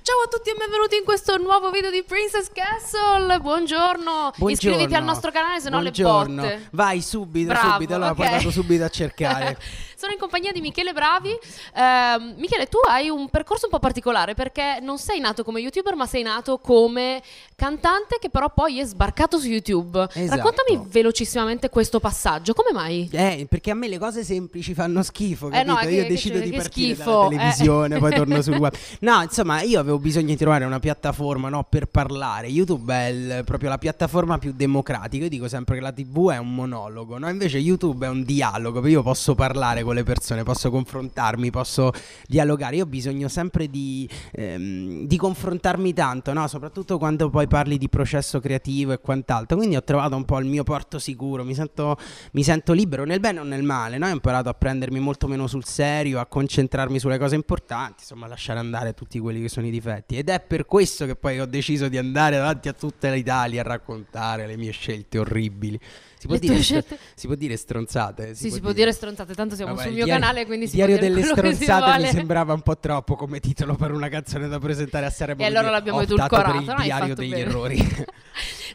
Ciao a tutti e benvenuti in questo nuovo video di Princess Castle. Buongiorno. Buongiorno. Iscriviti al nostro canale, se no le botte. Vai subito, Bravo, subito. Allora okay. poi vado subito a cercare. Sono in compagnia di Michele Bravi. Eh, Michele, tu hai un percorso un po' particolare perché non sei nato come youtuber, ma sei nato come cantante che però poi è sbarcato su YouTube. Esatto. Raccontami velocissimamente questo passaggio. Come mai? Eh, perché a me le cose semplici fanno schifo, capito? Eh no, che, Io che, decido che, di partire schifo. Eh. televisione, eh. poi torno sul web. No, insomma, io avevo bisogno di trovare una piattaforma, no, per parlare. YouTube è il, proprio la piattaforma più democratica. Io dico sempre che la TV è un monologo, no? Invece YouTube è un dialogo, perché io posso parlare con le persone, posso confrontarmi, posso dialogare. Io ho bisogno sempre di, ehm, di confrontarmi tanto, no? soprattutto quando poi parli di processo creativo e quant'altro. Quindi ho trovato un po' il mio porto sicuro, mi sento, mi sento libero nel bene o nel male. No? Ho imparato a prendermi molto meno sul serio, a concentrarmi sulle cose importanti, insomma, a lasciare andare tutti quelli che sono i difetti. Ed è per questo che poi ho deciso di andare davanti a tutta l'Italia a raccontare le mie scelte orribili. Si può, dire, scelte... si può, dire, stronzate. Si sì, può si dire. può dire stronzate, tanto siamo Vabbè, sul mio diario, canale, quindi si Diario delle stronzate mi sembrava un po' troppo come titolo per una canzone da presentare a Saremo. E allora l'abbiamo edulcorato. per il no, diario degli errori.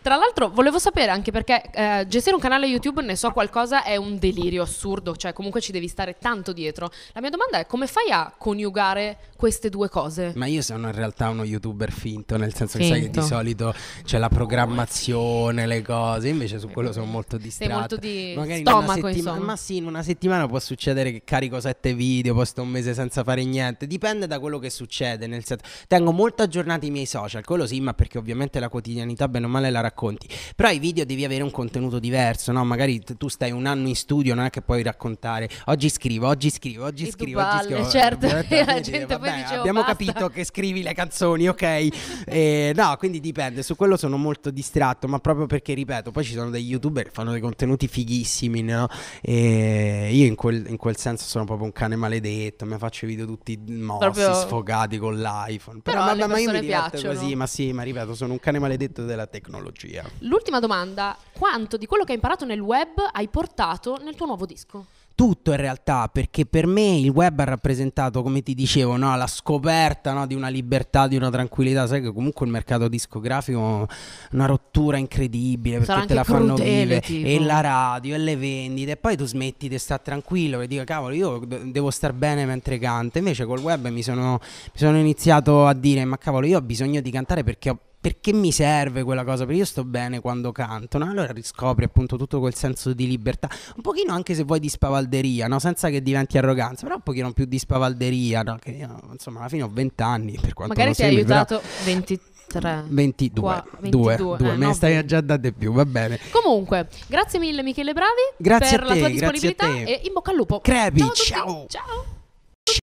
Tra l'altro volevo sapere anche perché eh, gestire un canale YouTube, ne so qualcosa, è un delirio assurdo, cioè comunque ci devi stare tanto dietro. La mia domanda è come fai a coniugare queste due cose? Ma io sono in realtà uno youtuber finto, nel senso finto. che sai che di solito c'è la programmazione, le cose, invece su quello sono molto distratto. Sei molto di Magari stomaco, in settima- Ma sì, in una settimana può succedere che carico sette video, posto un mese senza fare niente, dipende da quello che succede, nel senso tengo molto aggiornati i miei social, quello sì, ma perché ovviamente la quotidianità bene o male la racconto racconti. Però i video devi avere un contenuto diverso, no? Magari tu stai un anno in studio, non è che puoi raccontare oggi scrivo, oggi scrivo, oggi e scrivo, oggi scrivo. Certo, eh, e la gente vabbè, poi dicevo, oh, abbiamo basta. capito che scrivi le canzoni, ok? eh, no, quindi dipende, su quello sono molto distratto, ma proprio perché ripeto, poi ci sono degli youtuber che fanno dei contenuti fighissimi, no? E io in quel, in quel senso sono proprio un cane maledetto, mi faccio i video tutti mossi, proprio... sfogati con l'iPhone. Però, Però ma, ma io mi diverto così, ma sì, ma ripeto, sono un cane maledetto della tecnologia strategia. L'ultima domanda, quanto di quello che hai imparato nel web hai portato nel tuo nuovo disco? tutto in realtà, perché per me il web ha rappresentato, come ti dicevo, no? la scoperta no? di una libertà, di una tranquillità. Sai che comunque il mercato discografico è una rottura incredibile perché te la fanno vivere E la radio, e le vendite, e poi tu smetti di stare tranquillo e dico, cavolo, io devo star bene mentre canto. Invece col web mi sono, mi sono iniziato a dire, ma cavolo, io ho bisogno di cantare perché ho perché mi serve quella cosa? Perché io sto bene quando canto, no? Allora riscopri appunto tutto quel senso di libertà, un pochino anche se vuoi di spavalderia, no? Senza che diventi arroganza, però un pochino più di spavalderia, no? Che io, insomma, alla fine ho 20 anni per quanto Magari ti ha aiutato però... 23. 22, Qua, 22, 2, Eh, me no, stai già dando di più, va bene. Comunque, grazie mille Michele Bravi grazie per te, la tua disponibilità e in bocca al lupo. Crepi, ciao. ciao. ciao.